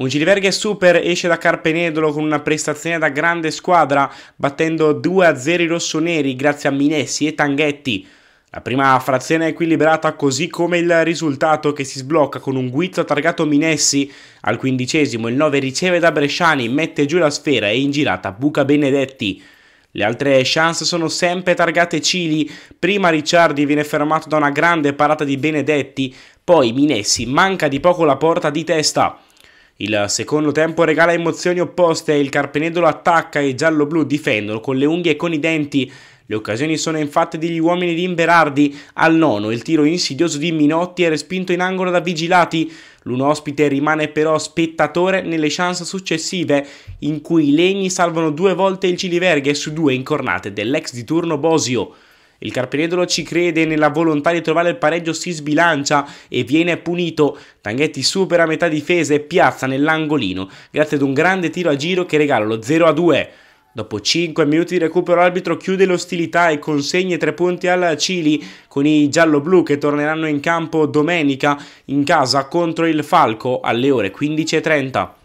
Un Giliverghe Super esce da Carpenedolo con una prestazione da grande squadra, battendo 2-0 i rossoneri grazie a Minessi e Tanghetti. La prima frazione è equilibrata così come il risultato che si sblocca con un guizzo targato Minessi. Al quindicesimo il 9 riceve da Bresciani, mette giù la sfera e in girata buca Benedetti. Le altre chance sono sempre targate Cili, prima Ricciardi viene fermato da una grande parata di Benedetti, poi Minessi manca di poco la porta di testa. Il secondo tempo regala emozioni opposte, il Carpenedolo attacca e i giallo-blu difendono con le unghie e con i denti. Le occasioni sono infatti degli uomini di Imberardi. Al nono il tiro insidioso di Minotti è respinto in angolo da Vigilati. ospite rimane però spettatore nelle chance successive, in cui i legni salvano due volte il Ciliverghe su due incornate dell'ex di turno Bosio. Il Carpenedolo ci crede nella volontà di trovare il pareggio, si sbilancia e viene punito. Tanghetti supera metà difesa e piazza nell'angolino, grazie ad un grande tiro a giro che regala lo 0-2. Dopo 5 minuti di recupero l'arbitro chiude l'ostilità e consegna i tre punti al Cili con i giallo-blu che torneranno in campo domenica in casa contro il Falco alle ore 15.30.